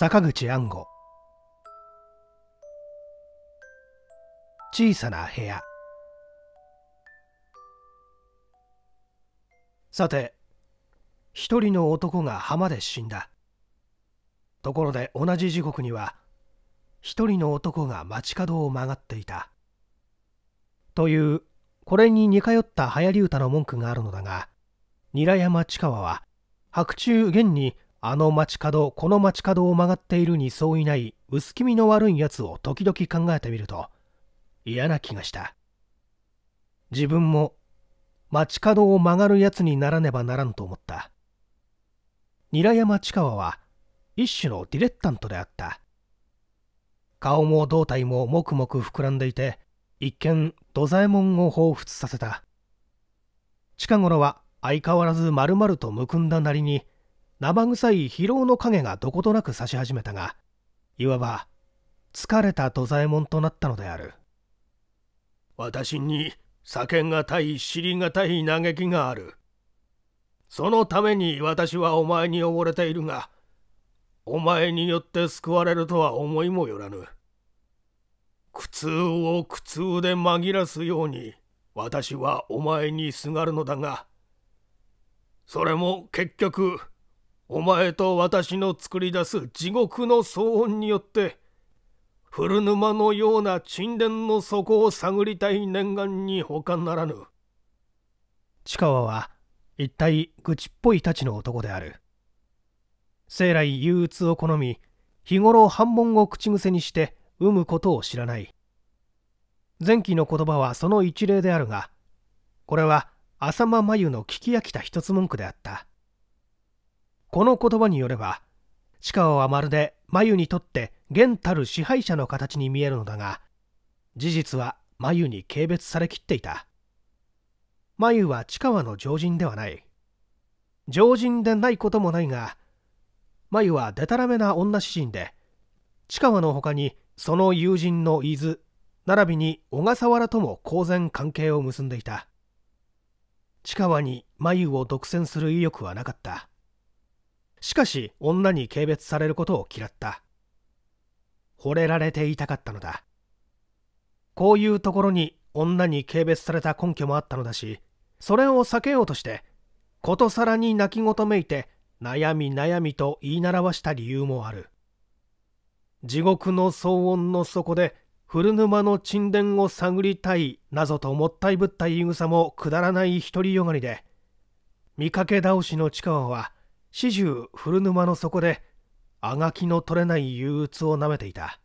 坂口安吾小さな部屋さて一人の男が浜で死んだところで同じ時刻には一人の男が街角を曲がっていたというこれに似通った流行り歌の文句があるのだが韮山千川は白昼現にあの街角、この街角を曲がっているにそういない薄気味の悪いやつを時々考えてみると嫌な気がした。自分も街角を曲がるやつにならねばならんと思った。韮山千川は一種のディレッタントであった。顔も胴体ももくもく膨らんでいて、一見、土左衛門を彷彿させた。近頃は相変わらず丸々とむくんだなりに、生臭い疲労の影がどことなく差し始めたがいわば疲れた土左衛門となったのである私に叫がたい知りがたい嘆きがあるそのために私はお前に溺れているがお前によって救われるとは思いもよらぬ苦痛を苦痛で紛らすように私はお前にすがるのだがそれも結局お前と私の作り出す地獄の騒音によって古沼のような沈殿の底を探りたい念願に他ならぬ近川は一体愚痴っぽいたちの男である生来憂鬱を好み日頃反問を口癖にして生むことを知らない前期の言葉はその一例であるがこれは浅間真由の聞き飽きた一つ文句であったこの言葉によれば地川はまるで眉にとって現たる支配者の形に見えるのだが事実は眉に軽蔑されきっていた眉は地下の常人ではない常人でないこともないが眉はでたらめな女詩人で地下の他にその友人の伊豆並びに小笠原とも公然関係を結んでいた地下に眉を独占する意欲はなかったしかし女に軽蔑されることを嫌った惚れられていたかったのだこういうところに女に軽蔑された根拠もあったのだしそれを避けようとしてことさらに泣きとめいて悩み悩みと言い習わした理由もある地獄の騒音の底で古沼の沈殿を探りたいなぞともったいぶった言い草もくだらない独りよがりで見かけ倒しの近川は始終古沼の底であがきの取れない憂鬱をなめていた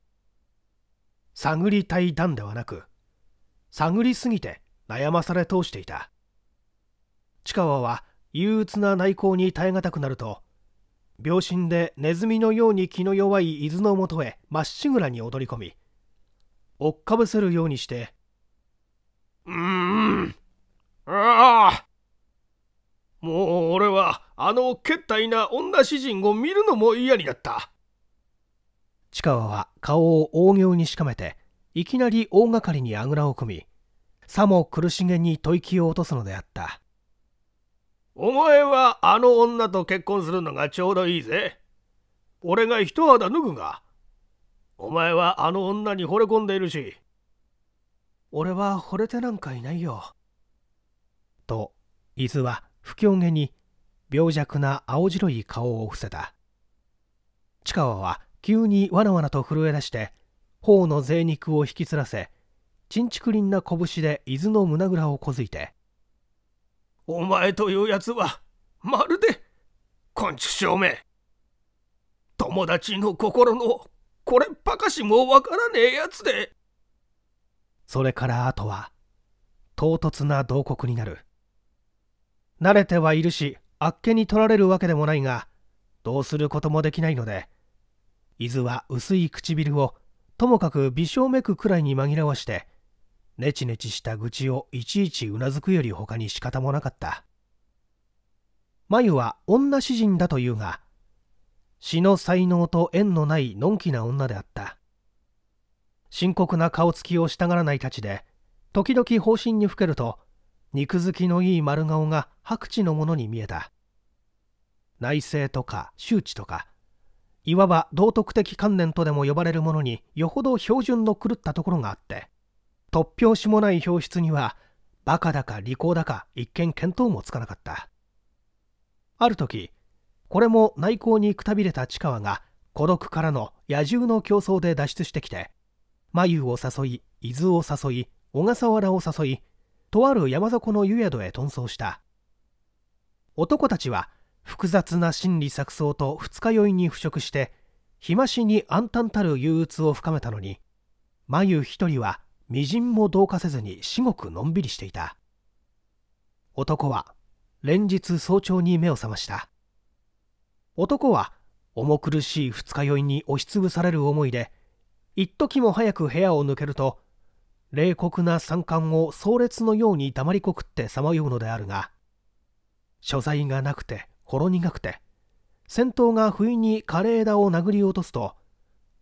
探りたい段ではなく探りすぎて悩まされ通していた千川は憂鬱な内向に耐え難くなると病身でネズミのように気の弱い伊豆のもとへまっしぐらに踊り込み追っかぶせるようにして「うーんあのけったいな女詩人を見るのも嫌になった近川は顔を大行にしかめていきなり大がかりにあぐらを組みさも苦しげに吐息を落とすのであったお前はあの女と結婚するのがちょうどいいぜ俺が一肌脱ぐがお前はあの女に惚れ込んでいるし俺は惚れてなんかいないよと伊豆は不況げに病弱な青白い顔を伏せた近川は急にわらわらと震え出して頬の贅肉を引きつらせちんちくりんな拳で伊豆の胸ぐらをこづいて「お前というやつはまるで昆虫証明友達の心のこれっぱかしもわからねえやつで」それからあとは唐突な慟哭になる慣れてはいるしあっけに取られるわけでもないがどうすることもできないので伊豆は薄い唇をともかく微笑めくくらいに紛らわしてネチネチした愚痴をいちいちうなずくより他に仕方もなかった眉は女詩人だというが詩の才能と縁のないのんきな女であった深刻な顔つきをしたがらないたちで時々方針にふけると肉付きのいい丸顔が白地のものに見えた内政とか周知とかいわば道徳的観念とでも呼ばれるものによほど標準の狂ったところがあって突拍子もない表出にはバカだか利口だか一見見当もつかなかったある時これも内向にくたびれた千川が孤独からの野獣の競争で脱出してきて眉を誘い伊豆を誘い小笠原を誘いとある山底の湯宿へ奔走した男たちは複雑な心理錯綜と二日酔いに腐食して日増しに暗淡たる憂鬱を深めたのに眉一人は微塵も同化せずに至極のんびりしていた男は連日早朝に目を覚ました男は重苦しい二日酔いに押しつぶされる思いで一時も早く部屋を抜けると冷酷な三冠を葬列のように黙りこくってさまようのであるが所在がなくてほろ苦くて戦闘が不意に枯れ枝を殴り落とすと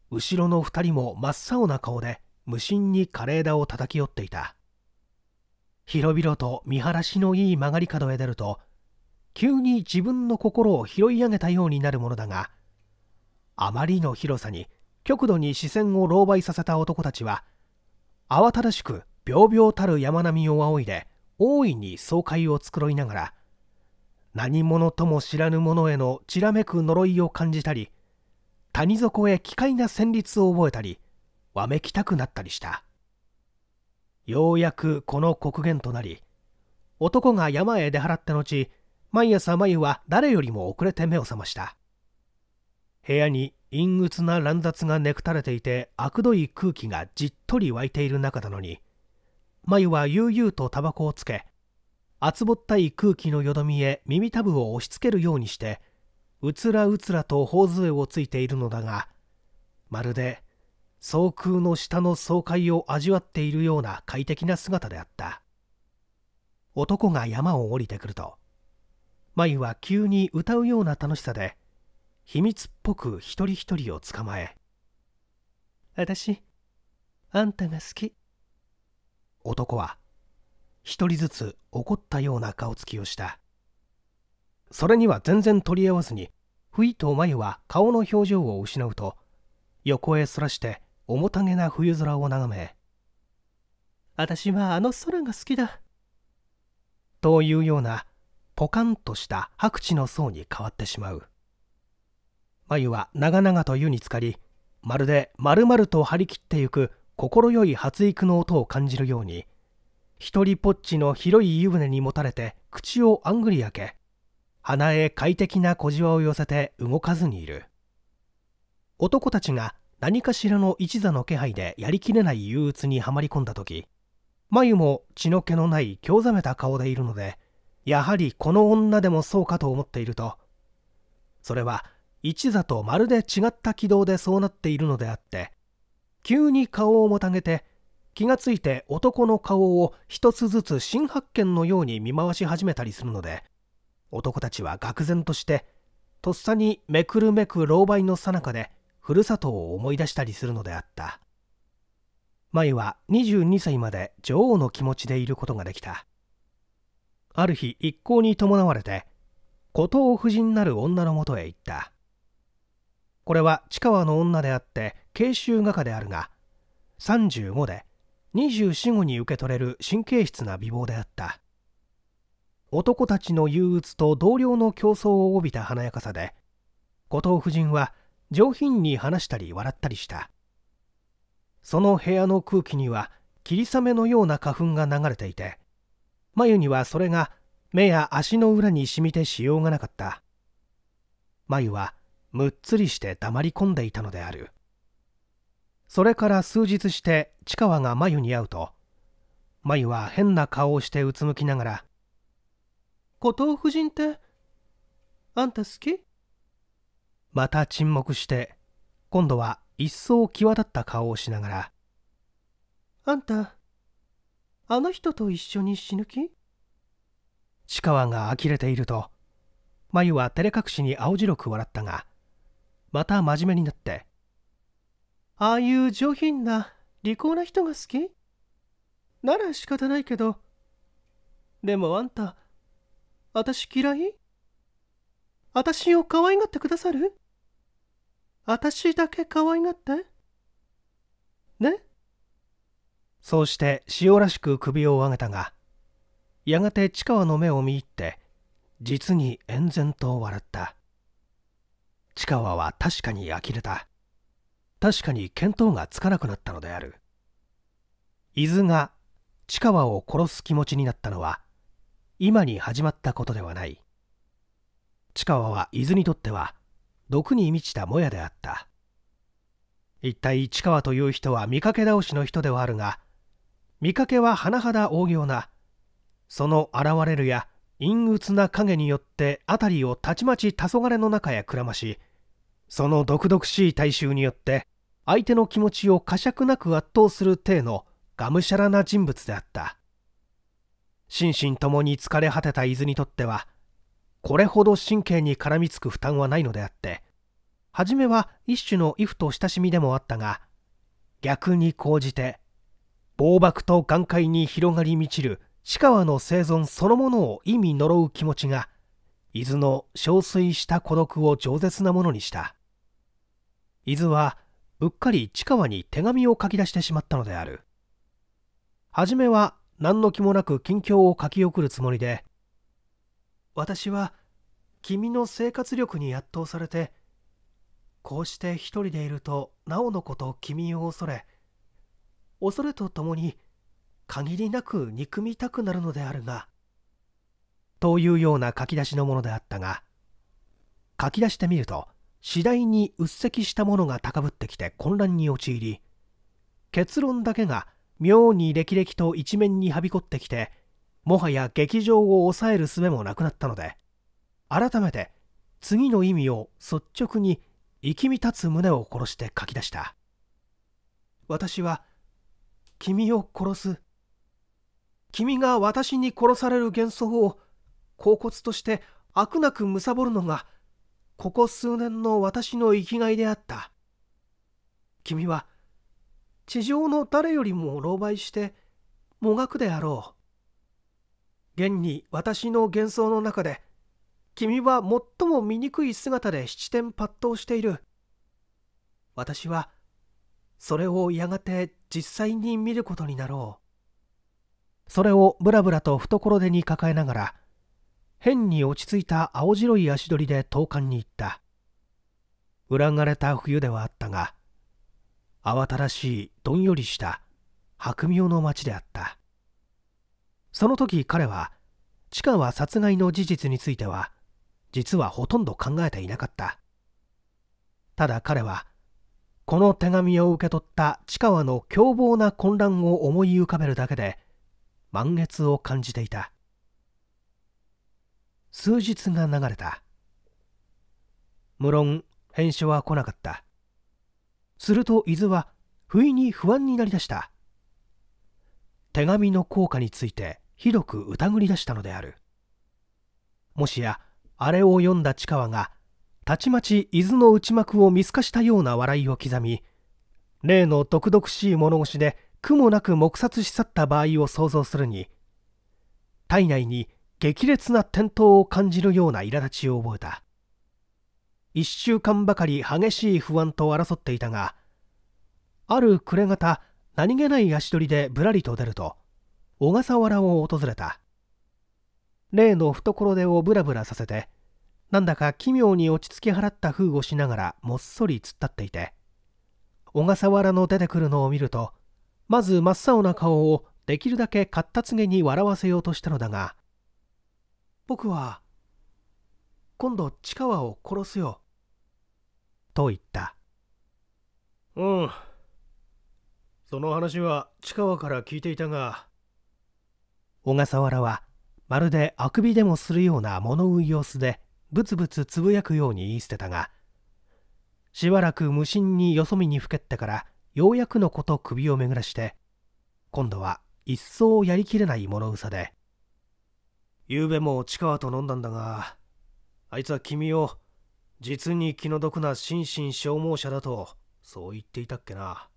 後ろの2人も真っ青な顔で無心に枯れ枝を叩き寄っていた広々と見晴らしのいい曲がり角へ出ると急に自分の心を拾い上げたようになるものだがあまりの広さに極度に視線を狼狽させた男たちは慌ただしく病々たる山並みを仰いで大いに爽快を繕いながら何者とも知らぬ者へのちらめく呪いを感じたり谷底へ奇怪な旋律を覚えたりわめきたくなったりしたようやくこの刻限となり男が山へ出払った後毎朝眉は誰よりも遅れて目を覚ました部屋に陰鬱な乱雑がねくたれていて悪どい空気がじっとり湧いている中なのに眉は悠々とタバコをつけ厚ぼったい空気のよどみへ耳たぶを押しつけるようにしてうつらうつらと頬杖をついているのだがまるで総空の下の爽快を味わっているような快適な姿であった男が山を降りてくると眉は急に歌うような楽しさで秘密っぽく一人一人を捕まえ私あんたが好き男は一人ずつ怒ったような顔つきをしたそれには全然取り合わずにふいと眉は顔の表情を失うと横へそらして重たげな冬空を眺め私はあの空が好きだというようなポカンとした白地の層に変わってしまう眉は長々と湯に浸かりまるで丸々と張り切ってゆく快い発育の音を感じるように一人ぽっちの広い湯船にもたれて口をあんぐり開け鼻へ快適な小じわを寄せて動かずにいる男たちが何かしらの一座の気配でやりきれない憂鬱にはまり込んだ時眉も血の気のない興ざめた顔でいるのでやはりこの女でもそうかと思っているとそれは一座とまるで違った軌道でそうなっているのであって急に顔をもたげて気がついて男の顔を一つずつ新発見のように見回し始めたりするので男たちは愕然としてとっさにめくるめく狼狽のさなかでふるさとを思い出したりするのであった舞は22歳まで女王の気持ちでいることができたある日一行に伴われて孤藤夫人なる女のもとへ行ったこれは近川の女であって慶州画家であるが35で245に受け取れる神経質な美貌であった男たちの憂鬱と同僚の競争を帯びた華やかさで後藤夫人は上品に話したり笑ったりしたその部屋の空気には霧雨のような花粉が流れていて眉にはそれが目や足の裏に染みてしようがなかった眉はむっつりして黙り込んでいたのであるそれから数日して千川が眉に会うと眉は変な顔をしてうつむきながら「後藤夫人ってあんた好き?」また沈黙して今度は一層際立った顔をしながら「あんたあの人と一緒に死ぬ気?」千川が呆れていると眉は照れ隠しに青白く笑ったがまた真面目になってああいう上品な利口な人が好きなら仕方ないけどでもあんた私嫌い私を可愛がってくださる私だけ可愛がってねそうして塩らしく首を上げたがやがて千川の目を見入って実に唖然と笑った。チカワは確かに呆れた確かに見当がつかなくなったのである伊豆がチカワを殺す気持ちになったのは今に始まったことではないチカワは伊豆にとっては毒に満ちたもやであった一体市川という人は見かけ倒しの人ではあるが見かけは甚だ大行なその現れるや陰鬱な影によって辺りをたちまち黄昏の中へくらましその毒々しい大衆によって相手の気持ちを呵責なく圧倒する体のがむしゃらな人物であった心身ともに疲れ果てた伊豆にとってはこれほど神経に絡みつく負担はないのであって初めは一種の畏怖と親しみでもあったが逆に高じて暴漠と眼界に広がり満ちる川の生存そのものを意味呪う気持ちが伊豆の憔悴した孤独を饒舌なものにした伊豆はうっかり市川に手紙を書き出してしまったのである初めは何の気もなく近況を書き送るつもりで私は君の生活力に圧倒されてこうして一人でいるとなおのこと君を恐れ恐れとともに限りなく憎みたくなるのであるがというような書き出しのものであったが書き出してみると次第にうっせきしたものが高ぶってきて混乱に陥り結論だけが妙に歴々と一面にはびこってきてもはや劇場を抑える術もなくなったので改めて次の意味を率直に生きみ立つ胸を殺して書き出した私は君を殺す君が私に殺される幻想を恍惚として飽くなく貪るのがここ数年の私の生きがいであった君は地上の誰よりも狼狽してもがくであろう現に私の幻想の中で君は最も醜い姿で七点抜刀している私はそれをやがて実際に見ることになろうそれをぶらぶらと懐手に抱えながら変に落ち着いた青白い足取りで投函に行った裏がれた冬ではあったが慌ただしいどんよりした白明の町であったその時彼は地下は殺害の事実については実はほとんど考えていなかったただ彼はこの手紙を受け取った下はの凶暴な混乱を思い浮かべるだけで満月を感じていた数日が流れた無論返書は来なかったすると伊豆は不意に不安になりだした手紙の効果についてひどく疑り出したのであるもしやあれを読んだ近川がたちまち伊豆の内幕を見透かしたような笑いを刻み例の毒々しい物腰で苦もなく黙殺し去った場合を想像するに体内に激烈な転倒を感じるような苛立ちを覚えた1週間ばかり激しい不安と争っていたがある暮れ方何気ない足取りでぶらりと出ると小笠原を訪れた例の懐手をぶらぶらさせてなんだか奇妙に落ち着き払った風をしながらもっそり突っ立っていて小笠原の出てくるのを見るとまず真っ青な顔をできるだけかったつげに笑わせようとしたのだが僕は今度千川を殺すよと言ったうんその話は千川から聞いていたが小笠原はまるであくびでもするような物食い様子でぶつぶつつぶやくように言い捨てたがしばらく無心によそ見にふけってからようやくのこと首をめぐらして今度は一層やりきれない物憂で昨べも近川と飲んだんだがあいつは君を実に気の毒な心身消耗者だとそう言っていたっけな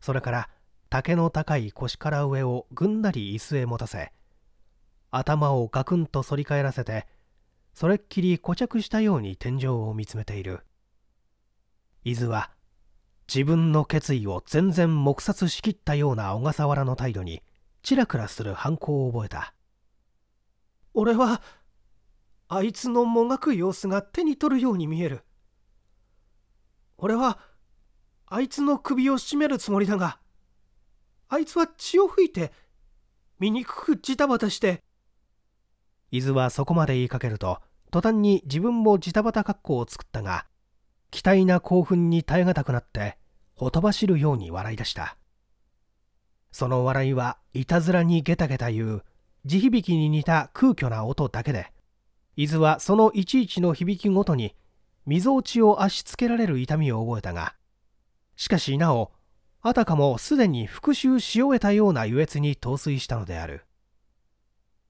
それから竹の高い腰から上をぐんなり椅子へ持たせ頭をガクンと反り返らせてそれっきり固着したように天井を見つめている伊豆は自分の決意を全然黙殺しきったような小笠原の態度にチラクラする反抗を覚えた俺はあいつのもがく様子が手に取るように見える俺はあいつの首を絞めるつもりだがあいつは血を吹いて醜くジタバタして伊豆はそこまで言いかけると途端に自分もジタバタ格好を作ったが期待な興奮に耐え難くなってほとばしるように笑い出したその笑いはいたずらにゲタゲタ言う地響きに似た空虚な音だけで伊豆はそのいちいちの響きごとに溝落ちを足つけられる痛みを覚えたがしかしなおあたかもすでに復讐し終えたような愉越に陶酔したのである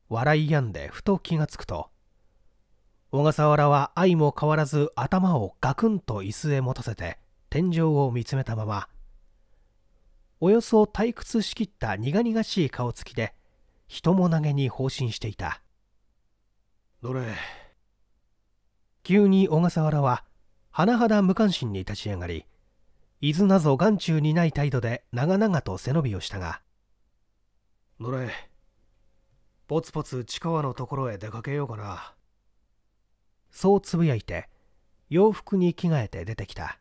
笑い止んでふと気がつくと小笠原は愛も変わらず頭をガクンと椅子へ持たせて天井を見つめたままおよそ退屈しきった苦々しい顔つきで人も投げに放心していたどれ急に小笠原は甚だ無関心に立ち上がり伊豆なぞ眼中にない態度で長々と背伸びをしたがどれポツポツ千川のところへ出かけようかなそうつぶやいて洋服に着替えて出てきた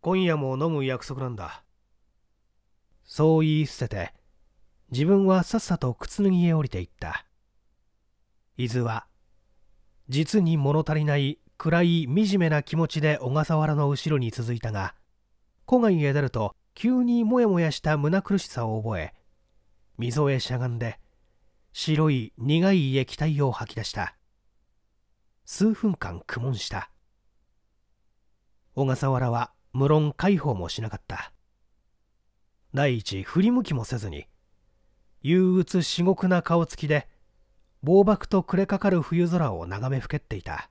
今夜も飲む約束なんだそう言い捨てて自分はさっさと靴脱ぎへ降りていった伊豆は実に物足りない暗い惨めな気持ちで小笠原の後ろに続いたが古外へ出ると急にもやもやした胸苦しさを覚え溝へしゃがんで白い苦い液体を吐き出した数分間苦悶した小笠原は無論介抱もしなかった第一振り向きもせずに憂鬱至極な顔つきで暴漠と暮れかかる冬空を眺めふけっていた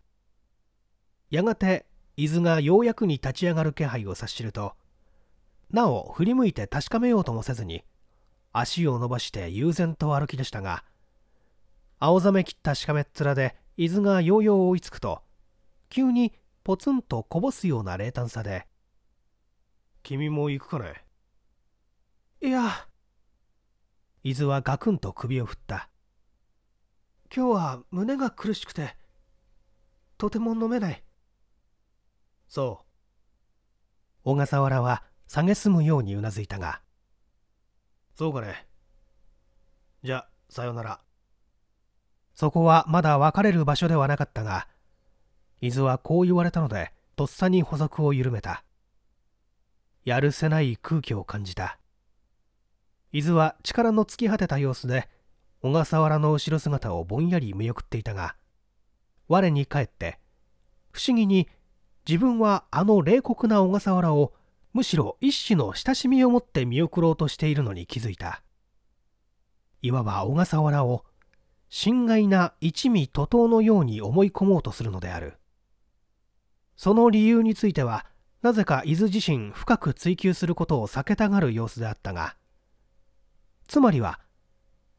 やがて伊豆がようやくに立ち上がる気配を察知るとなお振り向いて確かめようともせずに足を伸ばして悠然と歩き出したが青ざめきったしかめっ面で伊豆がようよう追いつくと急にポツンとこぼすような冷淡さで「君も行くかね?」いや伊豆はガクンと首を振った今日は胸が苦しくてとても飲めないそう小笠原は蔑むようにうなずいたがそうかねじゃさよならそこはまだ別れる場所ではなかったが伊豆はこう言われたのでとっさに補足を緩めたやるせない空気を感じた伊豆は力の尽き果てた様子で小笠原の後ろ姿をぼんやり見送っていたが我に返って不思議に自分はあの冷酷な小笠原をむしろ一種の親しみを持って見送ろうとしているのに気づいたいわば小笠原を心外な一味徒党のように思い込もうとするのであるその理由についてはなぜか伊豆自身深く追求することを避けたがる様子であったがつまりは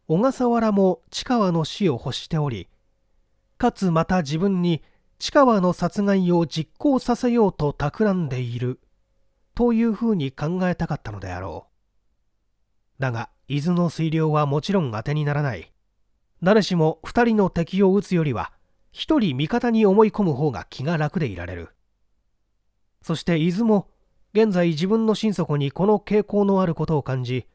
小笠原も千川の死を欲しておりかつまた自分に千川の殺害を実行させようと企んでいるというふうに考えたかったのであろうだが伊豆の水量はもちろん当てにならない誰しも2人の敵を撃つよりは1人味方に思い込む方が気が楽でいられるそして伊豆も現在自分の心底にこの傾向のあることを感じ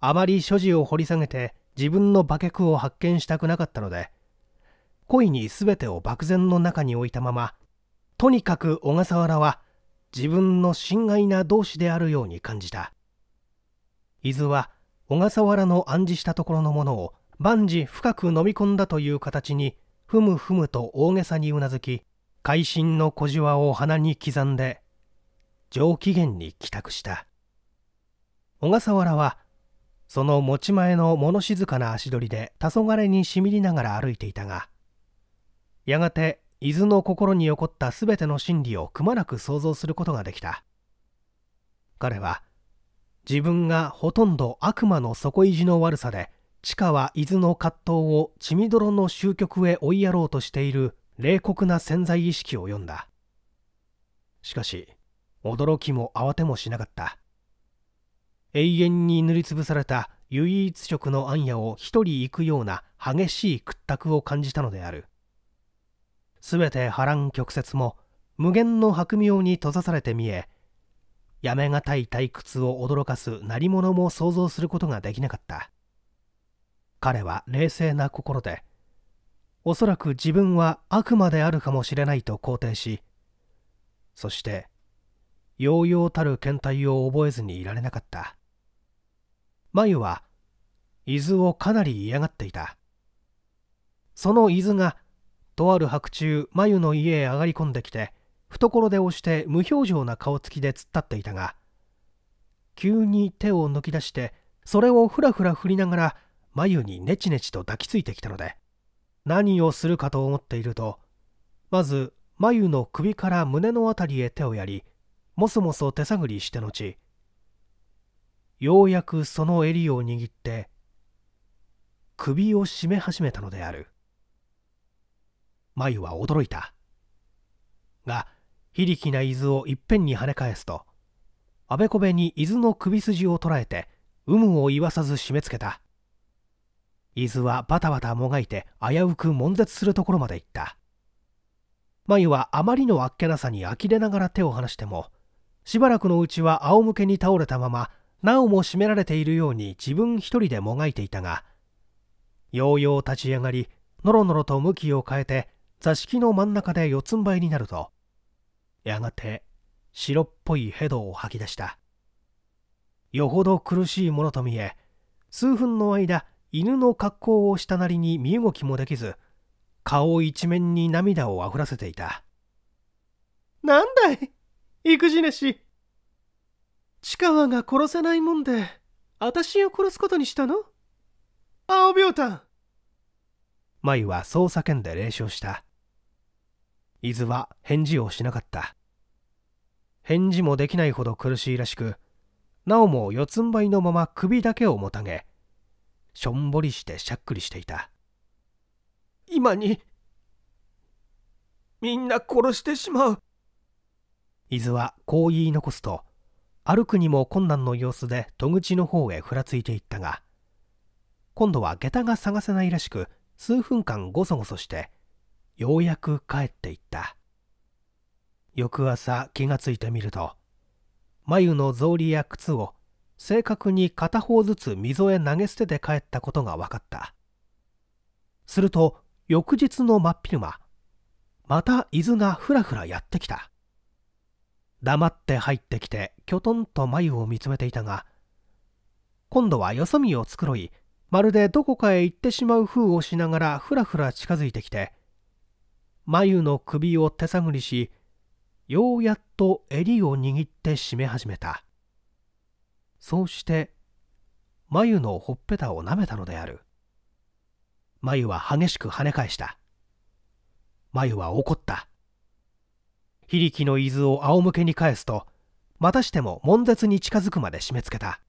あまり所持を掘り下げて自分の馬脚を発見したくなかったので恋に全てを漠然の中に置いたままとにかく小笠原は自分の親愛な同志であるように感じた伊豆は小笠原の暗示したところのものを万事深く飲み込んだという形にふむふむと大げさにうなずき会心の小じわを鼻に刻んで上機嫌に帰宅した小笠原はその持ち前の物静かな足取りで黄昏にしみりながら歩いていたがやがて伊豆の心に起こった全ての心理をくまなく想像することができた彼は自分がほとんど悪魔の底意地の悪さで地下は伊豆の葛藤を血みどろの終局へ追いやろうとしている冷酷な潜在意識を読んだしかし驚きも慌てもしなかった永遠に塗りつぶされた唯一色の暗夜を一人行くような激しい屈託を感じたのである全て波乱曲折も無限の薄妙に閉ざされて見えやめがたい退屈を驚かす何者も想像することができなかった彼は冷静な心でおそらく自分は悪魔であるかもしれないと肯定しそして揚々たる検体を覚えずにいられなかった眉は伊豆をかなり嫌がっていたその伊豆がとある白昼眉の家へ上がり込んできて懐で押して無表情な顔つきで突っ立っていたが急に手を抜き出してそれをふらふら振りながら眉にネチネチと抱きついてきたので何をするかと思っているとまず眉の首から胸の辺りへ手をやりもそもそ手探りして後ようやくその襟を握って首を絞め始めたのである眉は驚いたが非力な伊豆をいっぺんに跳ね返すとあべこべに伊豆の首筋を捉えて有無を言わさず締め付けた伊豆はバタバタもがいて危うく悶絶するところまで行った眉はあまりのあっけなさに呆れながら手を離してもしばらくのうちは仰向けに倒れたままなおも締められているように自分一人でもがいていたがようよう立ち上がりのろのろと向きを変えて座敷の真ん中で四つん這いになるとやがて白っぽいヘドを吐き出したよほど苦しいものと見え数分の間犬の格好をしたなりに身動きもできず顔一面に涙をあふらせていたなんだい育児主近川が殺せないもんで私を殺すことにしたの青びょ舞はそう叫んで冷笑した伊豆は返事をしなかった返事もできないほど苦しいらしくなおも四つん這いのまま首だけをもたげしょんぼりしてしゃっくりしていた今にみんな殺してしまう伊豆はこう言い残すと歩くにも困難の様子で戸口の方へふらついていったが今度は下駄が探せないらしく数分間ごそごそしてようやく帰っていった翌朝気がついてみると眉の草履や靴を正確に片方ずつ溝へ投げ捨てて帰ったことが分かったすると翌日の真っ昼間また伊豆がふらふらやってきた黙って入ってきてきょとんと眉を見つめていたが今度はよそ見を繕いまるでどこかへ行ってしまう風をしながらふらふら近づいてきて眉の首を手探りしようやっと襟を握って締め始めたそうして眉のほっぺたを舐めたのである眉は激しく跳ね返した眉は怒った非力の伊豆を仰向けに返すとまたしても悶絶に近づくまで締め付けた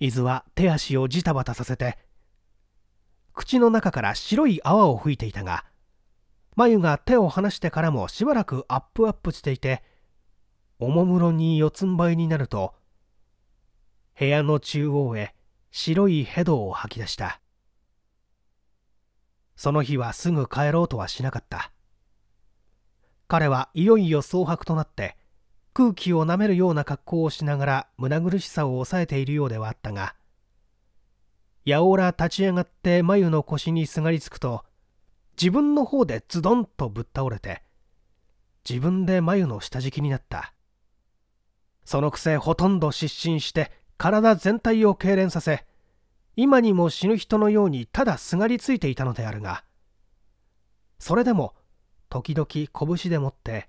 伊豆は手足をジタバタさせて口の中から白い泡を吹いていたが眉が手を離してからもしばらくアップアップしていておもむろに四つん這いになると部屋の中央へ白いヘドを吐き出したその日はすぐ帰ろうとはしなかった彼はいよいよ蒼白となって空気をなめるような格好をしながら胸苦しさを抑えているようではあったがやおら立ち上がって眉の腰にすがりつくと自分の方でズドンとぶっ倒れて自分で眉の下敷きになったそのくせほとんど失神して体全体を痙攣させ今にも死ぬ人のようにただすがりついていたのであるがそれでも時々拳でもって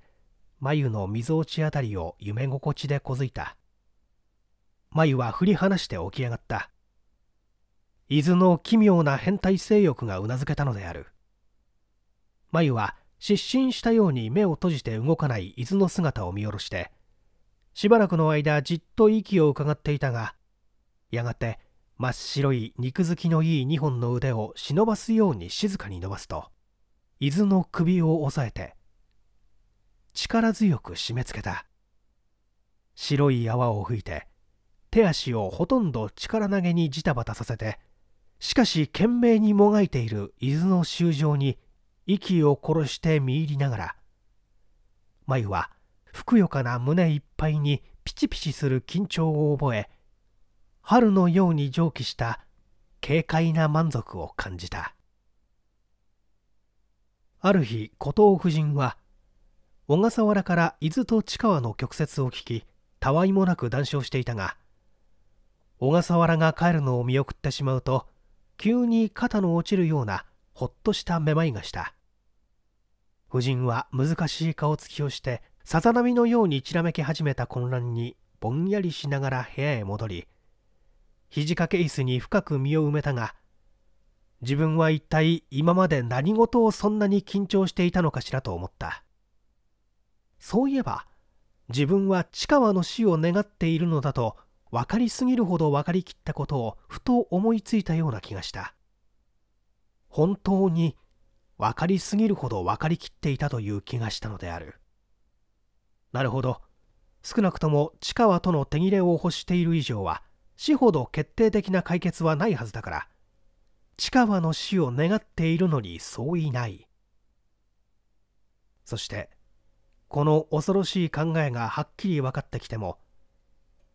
眉の溝落ちあたりを夢心地でこづいた眉は振り離して起き上がった伊豆の奇妙な変態性欲がうなずけたのである眉は失神したように目を閉じて動かない伊豆の姿を見下ろしてしばらくの間じっと息を伺っていたがやがて真っ白い肉付きのいい2本の腕を忍ばすように静かに伸ばすと伊豆の首を押さえて力強く締め付けた白い泡を吹いて手足をほとんど力投げにジタバタさせてしかし懸命にもがいている伊豆の衆生に息を殺して見入りながら眉はふくよかな胸いっぱいにピチピチする緊張を覚え春のように蒸気した軽快な満足を感じたある日後藤夫人は小笠原から伊豆と千川の曲折を聞きたわいもなく談笑していたが小笠原が帰るのを見送ってしまうと急に肩の落ちるようなほっとしためまいがした夫人は難しい顔つきをしてさざ波のように散らめき始めた混乱にぼんやりしながら部屋へ戻り肘掛け椅子に深く身を埋めたが自分は一体今まで何事をそんなに緊張していたのかしらと思ったそういえば自分は千川の死を願っているのだと分かりすぎるほど分かりきったことをふと思いついたような気がした本当に分かりすぎるほど分かりきっていたという気がしたのであるなるほど少なくとも地川との手切れを欲している以上は死ほど決定的な解決はないはずだから地川の死を願っているのにそういないそしてこの恐ろしい考えがはっきり分かってきても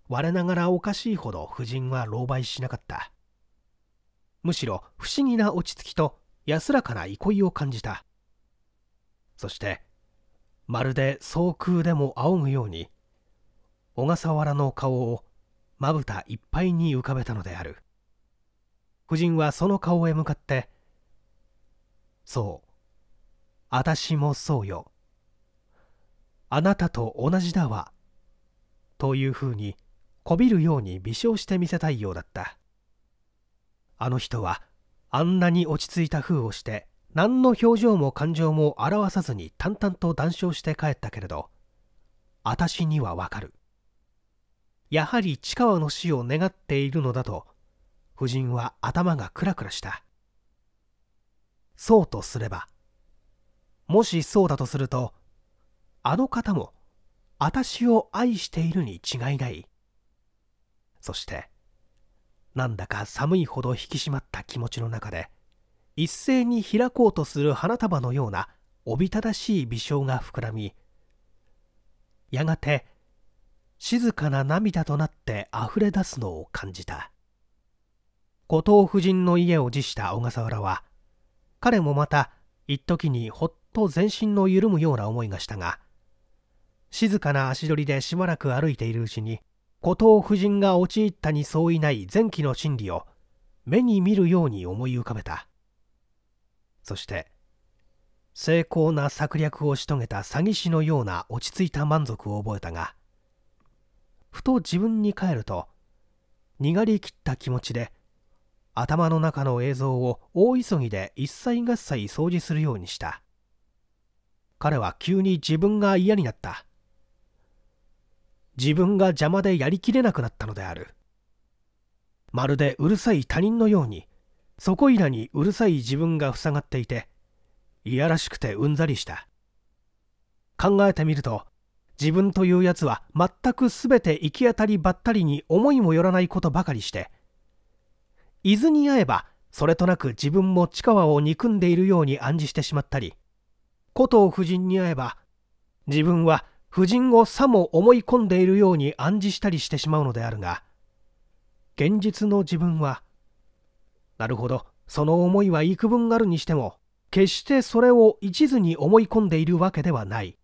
我ながらおかしいほど夫人は狼狽しなかったむしろ不思議な落ち着きと安らかな憩いを感じたそしてまるで総空でも仰ぐように小笠原の顔をまぶたいっぱいに浮かべたのである夫人はその顔へ向かって「そう私もそうよあなたと同じだわ」というふうにこびるように微笑してみせたいようだったあの人はあんなに落ち着いた風をして何の表情も感情も表さずに淡々と談笑して帰ったけれど私にはわかるやはり千川の死を願っているのだと夫人は頭がクラクラしたそうとすればもしそうだとするとあの方も私を愛しているに違いないそしてなんだか寒いほど引き締まった気持ちの中で一斉に開こうとする花束のようなおびただしい微笑が膨らみやがて静かな涙となってあふれ出すのを感じた後藤夫人の家を辞した小笠原は彼もまた一時にほっと全身の緩むような思いがしたが静かな足取りでしばらく歩いているうちに後藤夫人が陥ったに相違ない前期の心理を目に見るように思い浮かべたそして精巧な策略を仕遂げた詐欺師のような落ち着いた満足を覚えたがふと自分に帰るとにがりきった気持ちで頭の中の映像を大急ぎで一切合切掃除するようにした彼は急に自分が嫌になった自分が邪魔でやりきれなくなったのであるまるでうるさい他人のようにそこいらにうるさい自分が塞がっていていやらしくてうんざりした考えてみると自分というやつは全く全て行き当たりばったりに思いもよらないことばかりして伊豆に会えばそれとなく自分も近川を憎んでいるように暗示してしまったり古藤夫人に会えば自分は夫人をさも思い込んでいるように暗示したりしてしまうのであるが現実の自分はなるほどその思いは幾分あるにしても決してそれを一途に思い込んでいるわけではない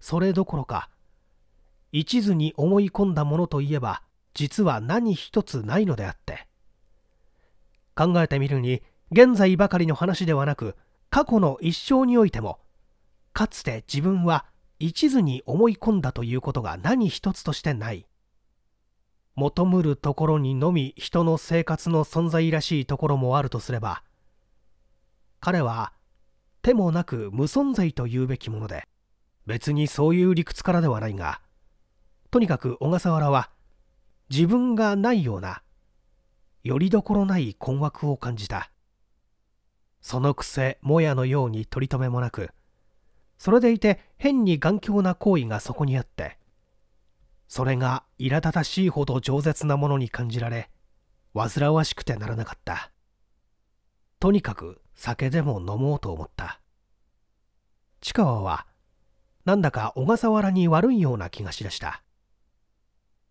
それどころか一途に思い込んだものといえば実は何一つないのであって考えてみるに現在ばかりの話ではなく過去の一生においてもかつて自分は一途に思い込んだということが何一つとしてない求むるところにのみ人の生活の存在らしいところもあるとすれば彼は手もなく無存在と言うべきもので別にそういう理屈からではないがとにかく小笠原は自分がないようなよりどころない困惑を感じたそのくせもやのように取り留めもなくそれでいて変に頑強な行為がそこにあってそれが苛立たしいほど饒舌なものに感じられ煩わしくてならなかったとにかく酒でも飲もうと思った近川はなんだか小笠原に悪いような気がしだした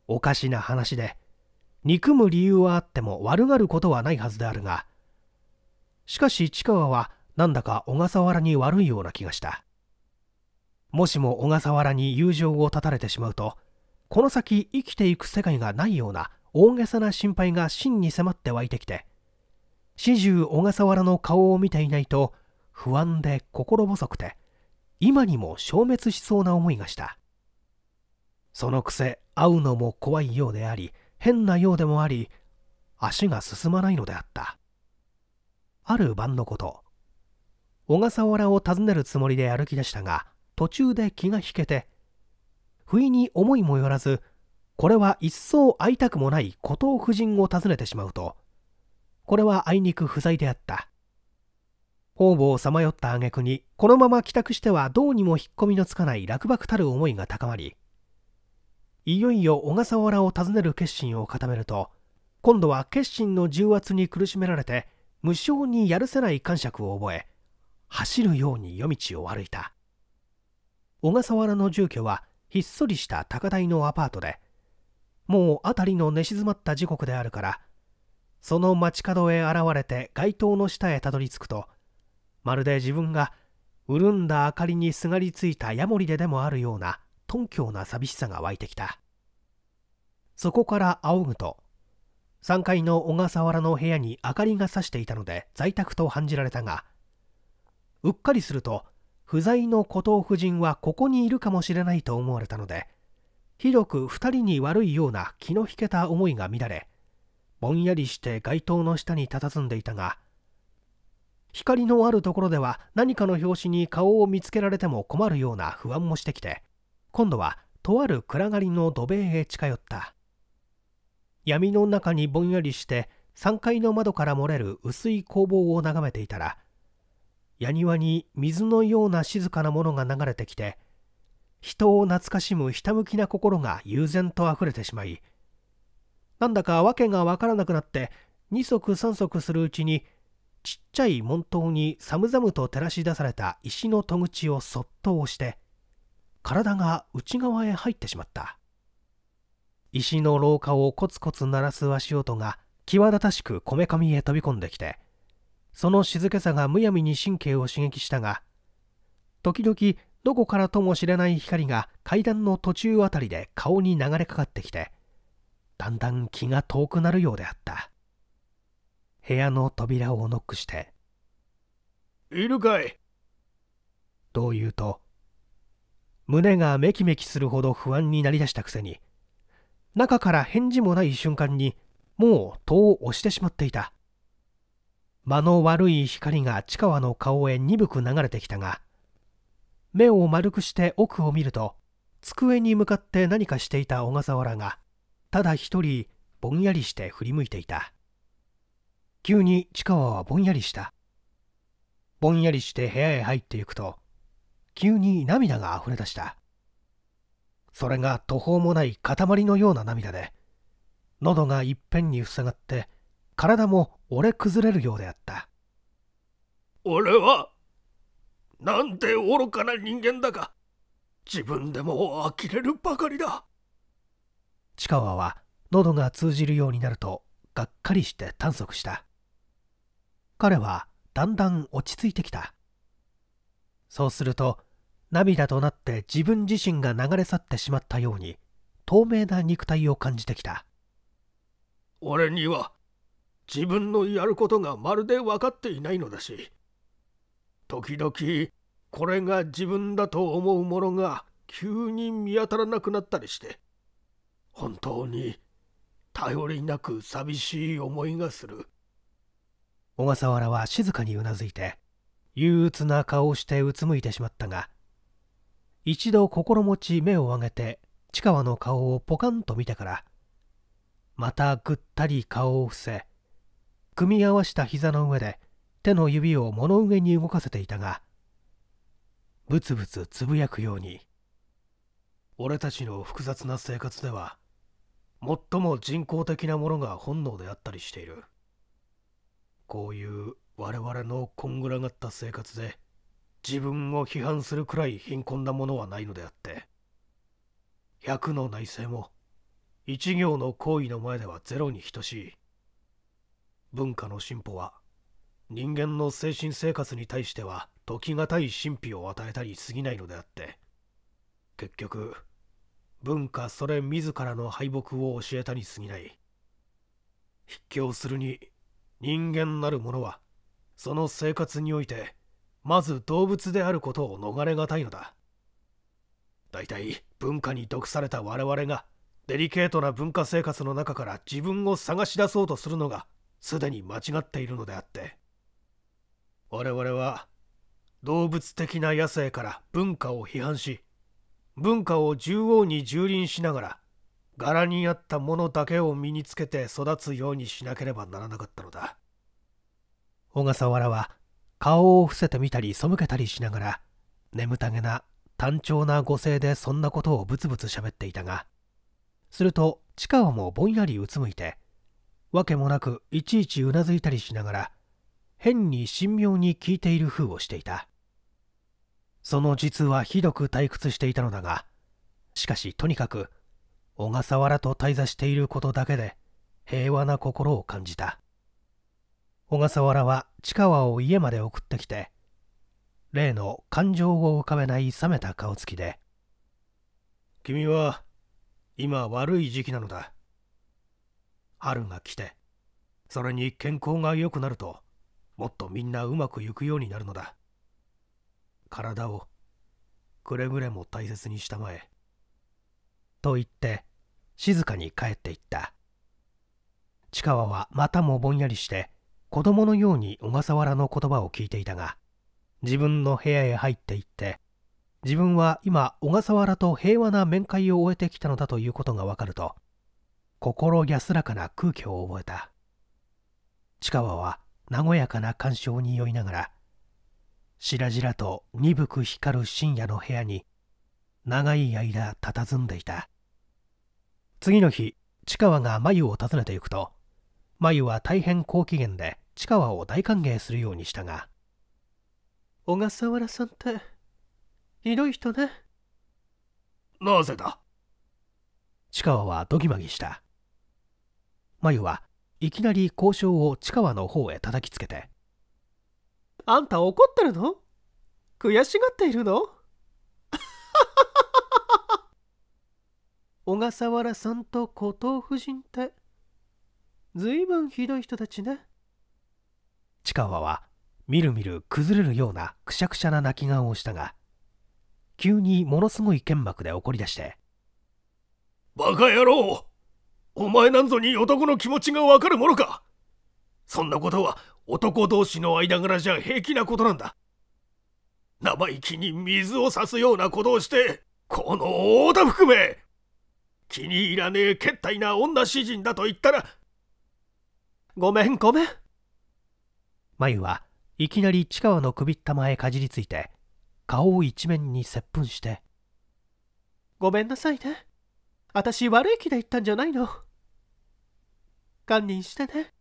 おかしな話で憎む理由はあっても悪がることはないはずであるがしかし近川はなんだか小笠原に悪いような気がしたもしも小笠原に友情を断たれてしまうとこの先生きていく世界がないような大げさな心配が真に迫って湧いてきて始終小笠原の顔を見ていないと不安で心細くて今にも消滅しそうな思いがしたそのくせ会うのも怖いようであり変なようでもあり足が進まないのであったある晩のこと小笠原を訪ねるつもりで歩き出したが途中で気が引けて不意に思いもよらずこれは一層会いたくもない孤藤夫人を訪ねてしまうとこれはあいにく不在であった方々をさまよった挙句にこのまま帰宅してはどうにも引っ込みのつかない落漠たる思いが高まりいよいよ小笠原を訪ねる決心を固めると今度は決心の重圧に苦しめられて無性にやるせない感触を覚え走るように夜道を歩いた小笠原の住居はひっそりした高台のアパートでもう辺りの寝静まった時刻であるからその街角へ現れて街灯の下へたどり着くとまるで自分が潤んだ明かりにすがりついたヤモリででもあるような頓狂な寂しさが湧いてきたそこから仰ぐと3階の小笠原の部屋に明かりがさしていたので在宅と感じられたがうっかりすると不在の後藤夫人はここにいるかもしれないと思われたのでひどく2人に悪いような気の引けた思いが乱れぼんやりして街灯の下に佇んでいたが光のあるところでは何かの拍子に顔を見つけられても困るような不安もしてきて今度はとある暗がりの土塀へ近寄った闇の中にぼんやりして3階の窓から漏れる薄い工房を眺めていたら矢庭に水のような静かなものが流れてきて人を懐かしむひたむきな心が悠然とあふれてしまいなんだか訳が分からなくなって二足三足するうちにちっちゃい門頭に寒々と照らし出された石の戸口をそっと押して体が内側へ入ってしまった石の廊下をコツコツ鳴らす足音が際立たしくこめかみへ飛び込んできてその静けさがむやみに神経を刺激したが時々どこからとも知れない光が階段の途中あたりで顔に流れかかってきてだんだん気が遠くなるようであった部屋の扉をノックして「いるかい?」と言うと胸がメキメキするほど不安になりだしたくせに中から返事もない瞬間にもう戸を押してしまっていた間の悪い光が千川の顔へ鈍く流れてきたが目を丸くして奥を見ると机に向かって何かしていた小笠原がただ一人ぼんやりして振り向いていた急に千川はぼんやりしたぼんやりして部屋へ入っていくと急に涙が溢れ出したそれが途方もない塊のような涙で喉がいっぺんに塞がって体も折れ崩れるようであった俺はなんて愚かな人間だか自分でも呆れるばかりだチカワは喉が通じるようになるとがっかりして探索した彼はだんだん落ち着いてきたそうすると涙となって自分自身が流れ去ってしまったように透明な肉体を感じてきた俺には自分のやることがまるで分かっていないのだし時々これが自分だと思うものが急に見当たらなくなったりして本当に頼りなく寂しい思いがする小笠原は静かにうなずいて憂鬱な顔をしてうつむいてしまったが一度心持ち目を上げて近川の顔をポカンと見てからまたぐったり顔を伏せ組み合わした膝の上で手の指を物上に動かせていたがブツブツつぶやくように俺たちの複雑な生活では最も人工的なものが本能であったりしているこういう我々のこんぐらがった生活で自分を批判するくらい貧困なものはないのであって100の内政も1行の行為の前ではゼロに等しい文化の進歩は人間の精神生活に対しては解き難い神秘を与えたり過ぎないのであって結局文化それ自らの敗北を教えたに過ぎない筆怯するに人間なる者はその生活においてまず動物であることを逃れがたいのだ大体文化に毒された我々がデリケートな文化生活の中から自分を探し出そうとするのがすでに間違っているのであって我々は動物的な野生から文化を批判し文化を縦横に蹂躙しながら柄に合ったものだけを身につけて育つようにしなければならなかったのだ小笠原は顔を伏せてみたり背けたりしながら眠たげな単調な語声でそんなことをブツブツ喋っていたがすると近尾もぼんやりうつむいてわけもなくいちいちうなずいたりしながら変に神妙に聞いている風をしていたその実はひどく退屈していたのだがしかしとにかく小笠原と滞在していることだけで平和な心を感じた小笠原は近川を家まで送ってきて例の感情を浮かべない冷めた顔つきで「君は今悪い時期なのだ春が来てそれに健康が良くなるともっとみんなうまくいくようになるのだ体をくれぐれも大切にしたまえと言って静かに帰っていった千川はまたもぼんやりして子供のように小笠原の言葉を聞いていたが自分の部屋へ入っていって自分は今小笠原と平和な面会を終えてきたのだということがわかると心安らかな空気を覚えた近川は和やかな感傷に酔いながら白々と鈍く光る深夜の部屋に長い間佇んでいた次の日千川が眉を訪ねていくと眉は大変好機嫌で知川を大歓迎するようにしたが小笠原さんってひどい人ねなぜだ知川はドギマギした真由はいきなり交渉を近川の方へ叩きつけて「あんた怒ってるの悔しがっているの? 」小笠原さんと後藤夫人ってずいぶんひどい人たちね近川はみるみる崩れるようなくしゃくしゃな泣き顔をしたが急にものすごい剣幕で怒り出して「バカ野郎お前なんぞに男の気持ちがわかるものかそんなことは男同士の間柄じゃ平気なことなんだ。生意気に水を差すようなことをして、この大田含め、気に入らねえ決体な女詩人だと言ったら、ごめんごめん。眉はいきなり市川の首ったまへかじりついて、顔を一面に接吻して、ごめんなさいね。私悪い気で言ったんじゃないの。堪忍してね。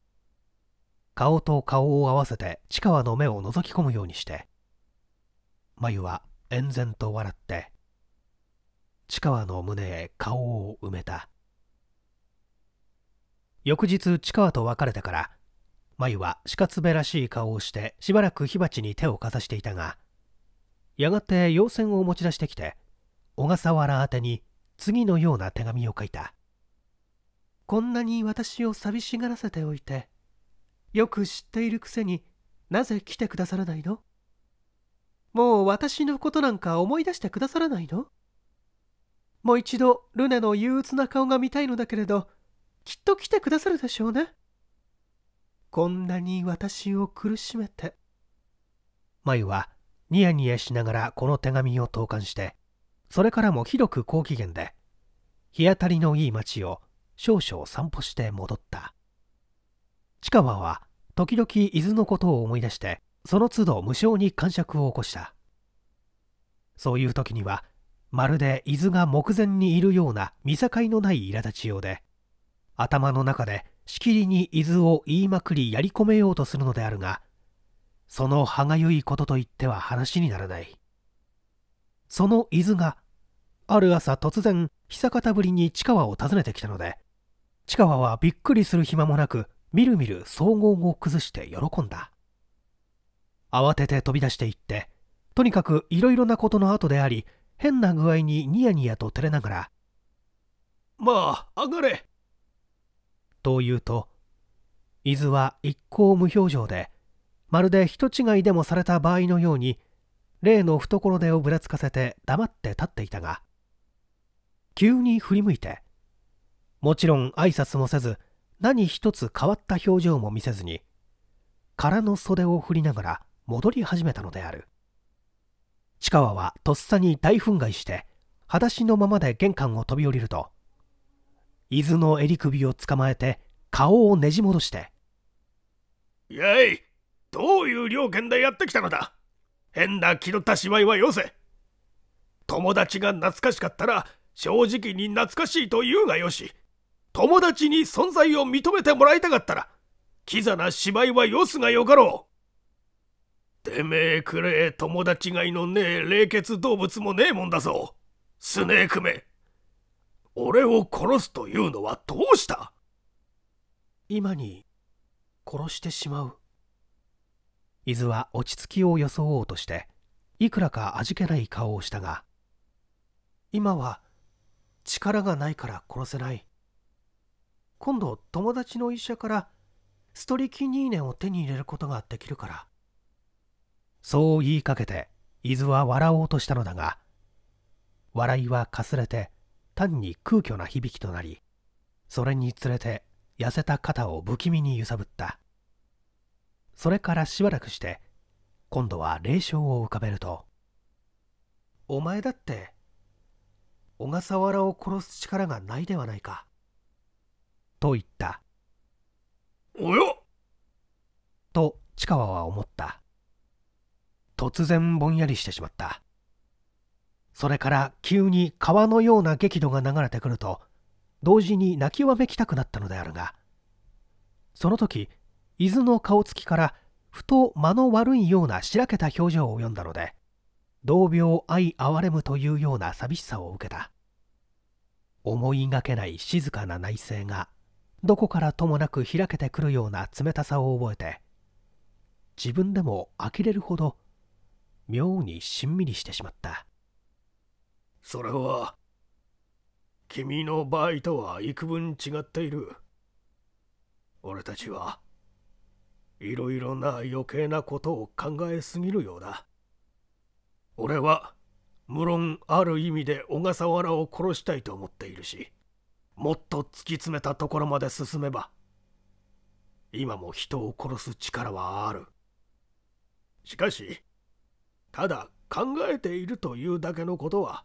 顔と顔を合わせて千川の目を覗き込むようにして、眉は遠然と笑って、千川の胸へ顔を埋めた。翌日、千川と別れてから、眉はしかつべらしい顔をしてしばらく火鉢に手をかざしていたが、やがて陽線を持ち出してきて、小笠原宛に次のような手紙を書いた。こんなに私を寂しがらせておいてよく知っているくせになぜ来てくださらないのもう私のことなんか思い出してくださらないのもう一度ルネの憂鬱な顔が見たいのだけれどきっと来てくださるでしょうねこんなに私を苦しめてマユはニヤニヤしながらこの手紙を投函してそれからもひどく好機嫌で日当たりのいい町を少々散歩して戻った近場は時々伊豆のことを思い出してその都度無性に感触を起こしたそういう時にはまるで伊豆が目前にいるような見境のない苛立ちようで頭の中でしきりに伊豆を言いまくりやり込めようとするのであるがその歯がゆいことといっては話にならないその伊豆がある朝突然久方ぶりに近川を訪ねてきたのでチカワはびっくりする暇もなくみるみる総合を崩して喜んだ慌てて飛び出していってとにかくいろいろなことの後であり変な具合にニヤニヤと照れながら「まあ上がれ!」と言うと伊豆は一向無表情でまるで人違いでもされた場合のように例の懐手をぶらつかせて黙って立っていたが急に振り向いてもちろん挨拶もせず何一つ変わった表情も見せずに空の袖を振りながら戻り始めたのである近川はとっさに大憤慨して裸足のままで玄関を飛び降りると伊豆の襟首を捕まえて顔をねじ戻して「やいどういう了見でやってきたのだ変な気取った芝居はよせ友達が懐かしかったら正直に懐かしいと言うがよし友達に存在を認めてもらいたかったら、キザな芝居はよすがよかろう。てめえくれ友達がいのねえ冷血動物もねえもんだぞ。スネークめ。俺を殺すというのはどうした今に殺してしまう。伊豆は落ち着きを装おうとして、いくらか味気ない顔をしたが、今は力がないから殺せない。今度友達の医者からストリキニーネを手に入れることができるからそう言いかけて伊豆は笑おうとしたのだが笑いはかすれて単に空虚な響きとなりそれにつれて痩せた肩を不気味に揺さぶったそれからしばらくして今度は霊障を浮かべると「お前だって小笠原を殺す力がないではないか」と言ったおよと市川は思った突然ぼんやりしてしまったそれから急に川のような激怒が流れてくると同時に泣きわめきたくなったのであるがその時伊豆の顔つきからふと間の悪いようなしらけた表情を読んだので同病相憐れむというような寂しさを受けた思いがけない静かな内政がどこからともなく開けてくるような冷たさを覚えて自分でも呆れるほど妙にしんみりしてしまったそれは君の場合とは幾分違っている俺たちはいろいろな余計なことを考えすぎるようだ俺は無論ある意味で小笠原を殺したいと思っているしもっと突き詰めたところまで進めば今も人を殺す力はあるしかしただ考えているというだけのことは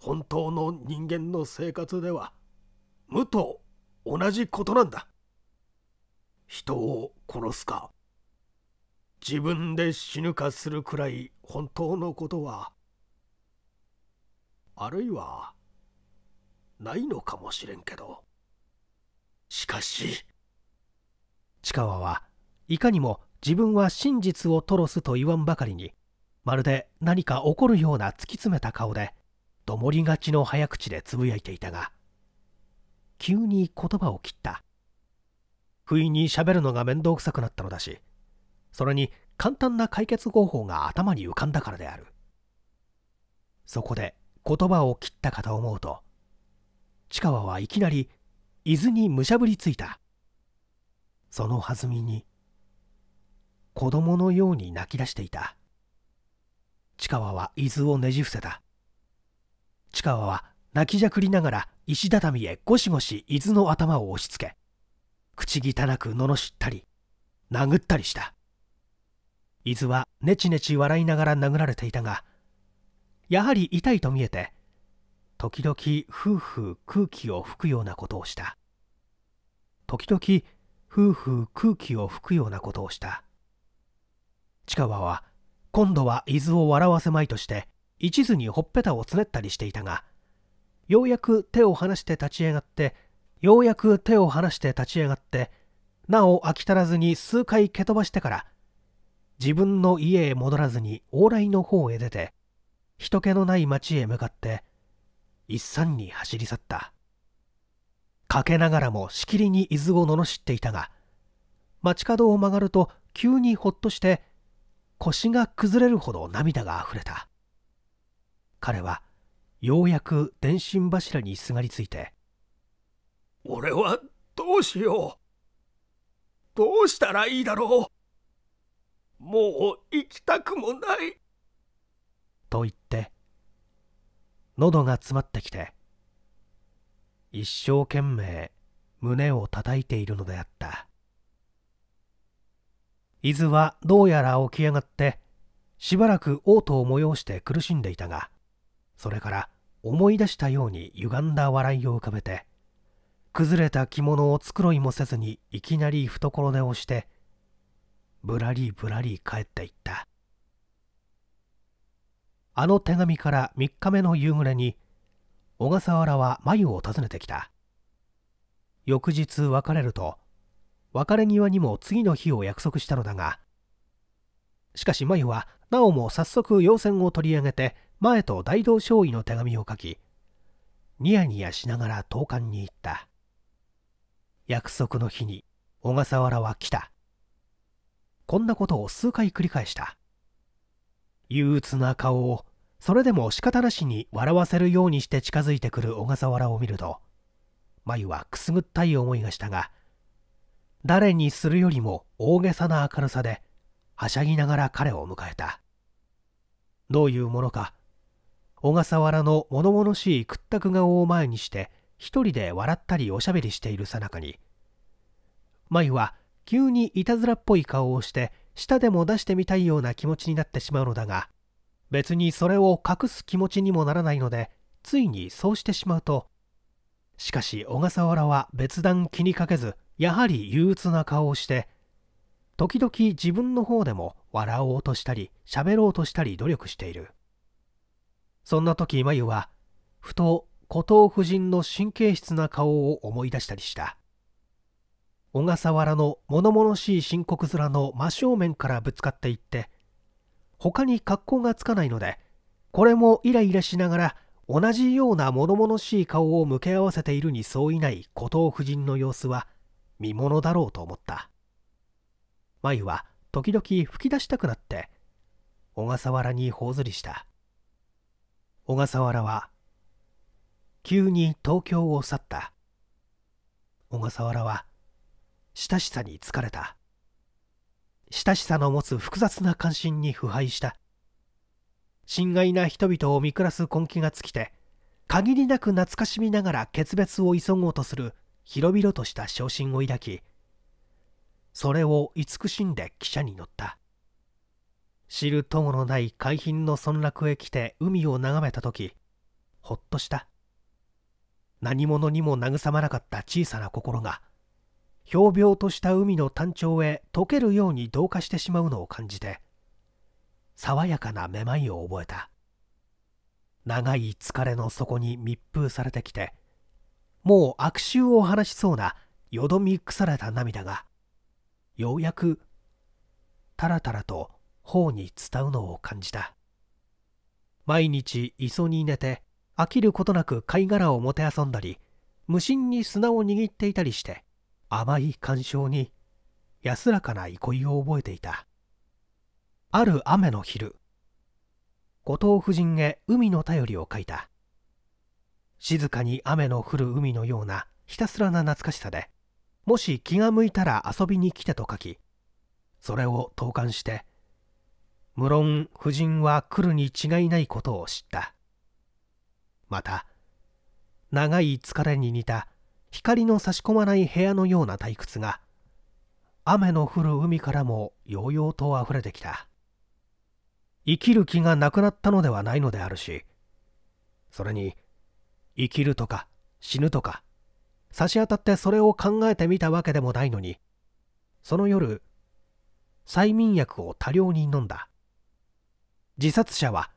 本当の人間の生活では無と同じことなんだ人を殺すか自分で死ぬかするくらい本当のことはあるいはないのかもしれんけどしかし近川はいかにも自分は真実を吐露すと言わんばかりにまるで何か起こるような突き詰めた顔でどもりがちの早口でつぶやいていたが急に言葉を切った不意にしゃべるのが面倒くさくなったのだしそれに簡単な解決方法が頭に浮かんだからであるそこで言葉を切ったかと思うと市川はいきなり伊豆にむしゃぶりついたその弾みに子供のように泣き出していた千川は伊豆をねじ伏せた千川は泣きじゃくりながら石畳へゴシゴシ伊豆の頭を押しつけ口汚く罵ったり殴ったりした伊豆はネチネチ笑いながら殴られていたがやはり痛いと見えて時々夫婦空気を吹くようなことをした時々夫婦空気を吹くようなことをした近場は今度は伊豆を笑わせまいとして一途にほっぺたをつねったりしていたがようやく手を離して立ち上がってようやく手を離して立ち上がってなお飽き足らずに数回蹴飛ばしてから自分の家へ戻らずに往来の方へ出て人気のない町へ向かって一山に走り去ったかけながらもしきりに伊豆を罵っていたが街角を曲がると急にほっとして腰が崩れるほど涙があふれた彼はようやく電信柱にすがりついて「俺はどうしようどうしたらいいだろうもう行きたくもない」と言って喉が詰まってきて一生懸命胸を叩いているのであった伊豆はどうやら起き上がってしばらく嘔吐を催して苦しんでいたがそれから思い出したように歪んだ笑いを浮かべて崩れた着物を繕いもせずにいきなり懐で押してぶらりぶらり帰っていったあの手紙から3日目の夕暮れに小笠原は眉を訪ねてきた翌日別れると別れ際にも次の日を約束したのだがしかし眉はなおも早速要線を取り上げて前と大道少尉の手紙を書きニヤニヤしながら投函に行った約束の日に小笠原は来たこんなことを数回繰り返した憂鬱な顔をそれでも仕方なしに笑わせるようにして近づいてくる小笠原を見ると眉はくすぐったい思いがしたが誰にするよりも大げさな明るさではしゃぎながら彼を迎えたどういうものか小笠原の物々しい屈託顔を前にして一人で笑ったりおしゃべりしているさなかに舞は急にいたずらっぽい顔をして舌でも出してみたいような気持ちになってしまうのだが別にそれを隠す気持ちにもならないのでついにそうしてしまうとしかし小笠原は別段気にかけずやはり憂鬱な顔をして時々自分の方でも笑おうとしたり喋ろうとしたり努力しているそんな時真はふと孤藤夫人の神経質な顔を思い出したりした小笠原の物々しい深刻面の真正面からぶつかっていって他に格好がつかないのでこれもイライラしながら同じような物々しい顔を向け合わせているに相違ない古藤夫人の様子は見ものだろうと思った舞は時々吹き出したくなって小笠原に頬ずりした小笠原は急に東京を去った小笠原は親しさに疲れた親しさの持つ複雑な関心に腐敗した心外な人々を見下す根気が尽きて限りなく懐かしみながら決別を急ごうとする広々とした昇進を抱きそれを慈しんで汽車に乗った知る友のない海浜の村落へ来て海を眺めた時ほっとした何者にも慰まなかった小さな心がひょとした海の単調へ溶けるように同化してしまうのを感じて爽やかなめまいを覚えた長い疲れの底に密封されてきてもう悪臭を放しそうなよどみ腐れた涙がようやくたらたらと頬に伝うのを感じた毎日磯に寝て飽きることなく貝殻をもてあそんだり無心に砂を握っていたりして甘い感傷に安らかな憩いを覚えていたある雨の昼後藤夫人へ海の便りを書いた静かに雨の降る海のようなひたすらな懐かしさでもし気が向いたら遊びに来てと書きそれを投函して無論夫人は来るに違いないことを知ったまた長い疲れに似た光の差し込まない部屋のような退屈が雨の降る海からもようようと溢れてきた生きる気がなくなったのではないのであるしそれに生きるとか死ぬとか差し当たってそれを考えてみたわけでもないのにその夜催眠薬を多量に飲んだ自殺者は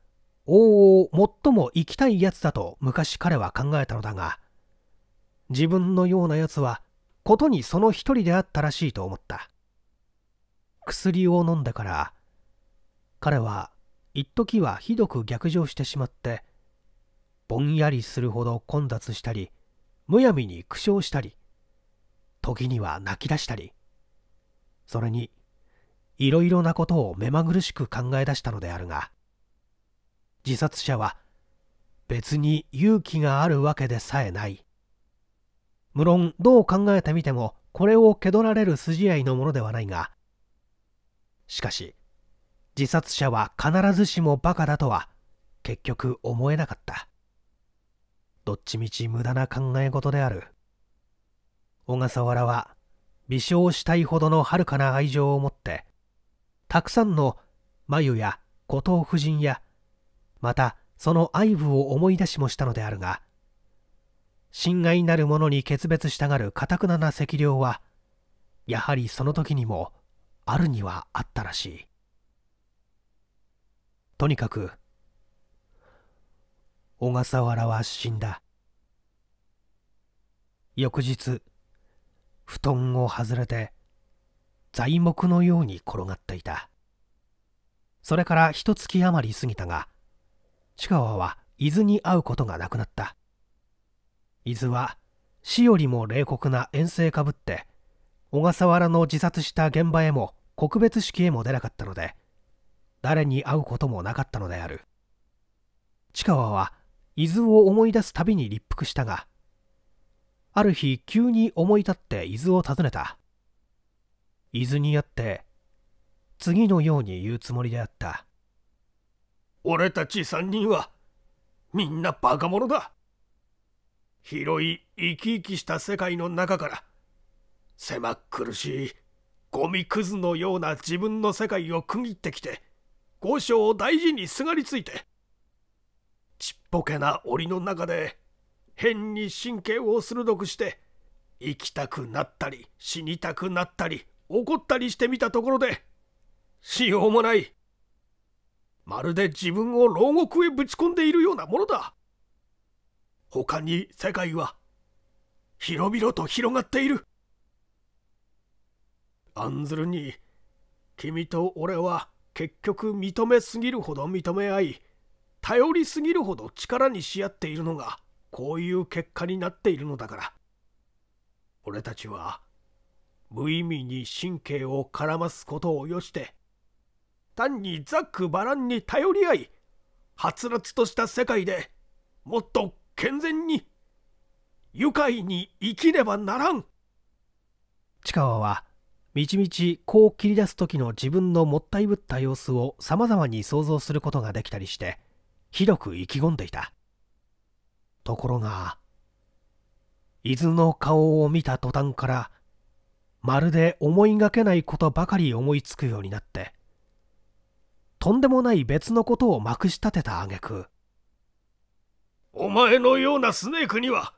往々最も生きたいやつだと昔彼は考えたのだが自分のようなやつはことにその一人であったらしいと思った薬を飲んでから彼は一時はひどく逆上してしまってぼんやりするほど混雑したりむやみに苦笑したり時には泣き出したりそれにいろいろなことを目まぐるしく考え出したのであるが自殺者は別に勇気があるわけでさえない無論どう考えてみてもこれを蹴取られる筋合いのものではないがしかし自殺者は必ずしもバカだとは結局思えなかったどっちみち無駄な考え事である小笠原は微笑したいほどのはるかな愛情を持ってたくさんの眉や後藤夫人やまたその愛部を思い出しもしたのであるが侵害なる者に決別したがるかたくなな赤量はやはりその時にもあるにはあったらしいとにかく小笠原は死んだ翌日布団を外れて材木のように転がっていたそれから一月余り過ぎたが市川は伊豆に会うことがなくなった伊豆は死よりも冷酷な遠征かぶって小笠原の自殺した現場へも告別式へも出なかったので誰に会うこともなかったのである千川は伊豆を思い出すたびに立腹したがある日急に思い立って伊豆を訪ねた伊豆に会って次のように言うつもりであった俺たち3人はみんなバカ者だ広い生き生きした世界の中から狭っ苦しいゴミくずのような自分の世界を区切ってきて五章を大事にすがりついてちっぽけな檻の中で変に神経を鋭くして生きたくなったり死にたくなったり怒ったりしてみたところでしようもないまるで自分を牢獄へぶち込んでいるようなものだ他に世界は広々と広がっている案ずるに君と俺は結局認めすぎるほど認め合い頼りすぎるほど力にし合っているのがこういう結果になっているのだから俺たちは無意味に神経を絡ますことをよして単にざっくばらんに頼り合いはつらつとした世界でもっと健全に愉快に生きねばならん近川はみちみちこう切り出す時の自分のもったいぶった様子をさまざまに想像することができたりしてひどく意気込んでいたところが伊豆の顔を見た途端からまるで思いがけないことばかり思いつくようになってとんでもない別のことをまくし立てた挙句お前のようなスネークには、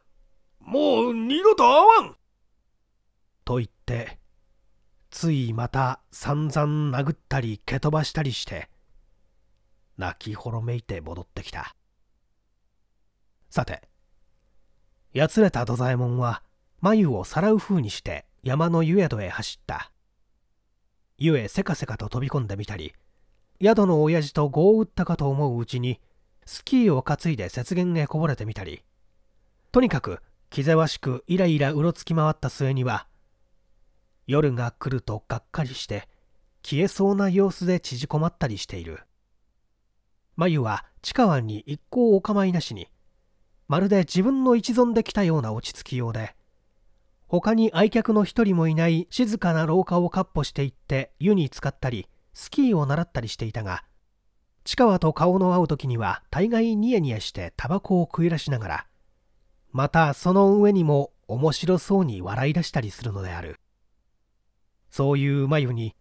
もう二度と会わんと言って、ついまた散々殴ったり蹴飛ばしたりして、泣きほろめいて戻ってきた。さて、やつれた土左衛門は、眉をさらう風にして山の湯宿へ走った。ゆえせかせかと飛び込んでみたり、宿の親父と碁を打ったかと思ううちに、スキーを担いで雪原へこぼれてみたり、とにかく気ぜわしくイライラうろつき回った末には、夜が来るとがっかりして消えそうな様子で縮こまったりしている。眉は地下湾に一向お構いなしに、まるで自分の一存できたような落ち着きようで、他に愛客の一人もいない静かな廊下をかっ歩していって湯に浸かったり、スキーを習ったりしていたが、チカワと顔の合う時には大概ニヤニヤしてタバコを食い出しながらまたその上にも面白そうに笑い出したりするのであるそういう眉に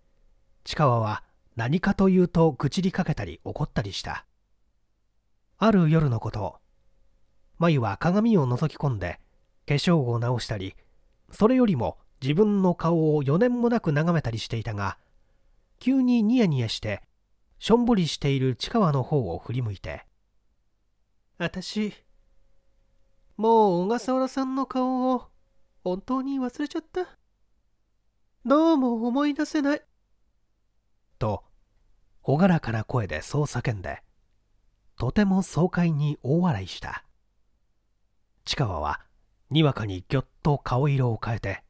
チカワは何かというと愚痴りかけたり怒ったりしたある夜のこと眉は鏡を覗き込んで化粧を直したりそれよりも自分の顔を4年もなく眺めたりしていたが急にニヤニヤしてしょんぼりしている千川の方を振り向いて「私もう小笠原さんの顔を本当に忘れちゃったどうも思い出せない」と朗らかな声でそう叫んでとても爽快に大笑いした千川はにわかにぎょっと顔色を変えて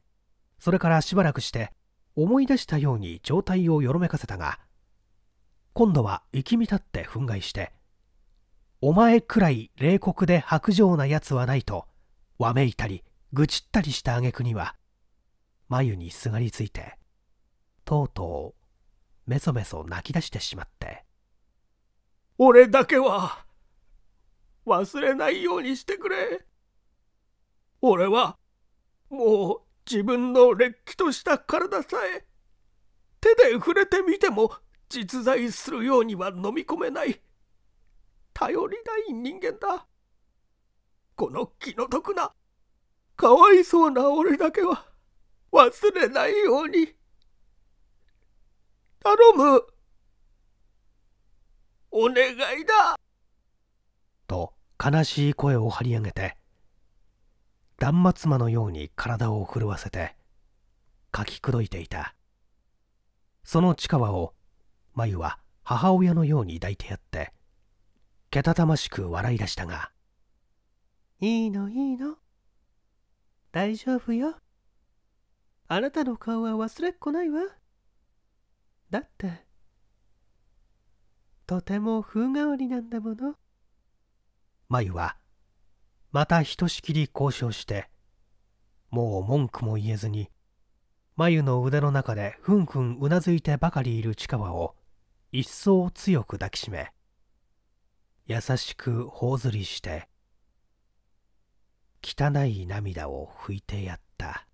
それからしばらくして思い出したように状態をよろめかせたが今度は行き見立って憤慨して「お前くらい冷酷で薄情なやつはないと」わめいたり愚痴ったりした挙句には眉にすがりついてとうとうめそめそ泣き出してしまって「俺だけは忘れないようにしてくれ俺はもう自分のれっきとした体さえ手で触れてみても実在するようには飲み込めない頼りない人間だこの気の毒なかわいそうな俺だけは忘れないように頼むお願いだと悲しい声を張り上げて断末魔のように体を震わせてかきくどいていたその地下を真由は母親のように抱いてやってけたたましく笑い出したが「いいのいいの大丈夫よあなたの顔は忘れっこないわだってとても風変わりなんだもの」真由はまたひとしきり交渉してもう文句も言えずに眉の腕の中でふんふんうなずいてばかりいる近場を一層強く抱きしめ優しく頬ずりして汚い涙を拭いてやった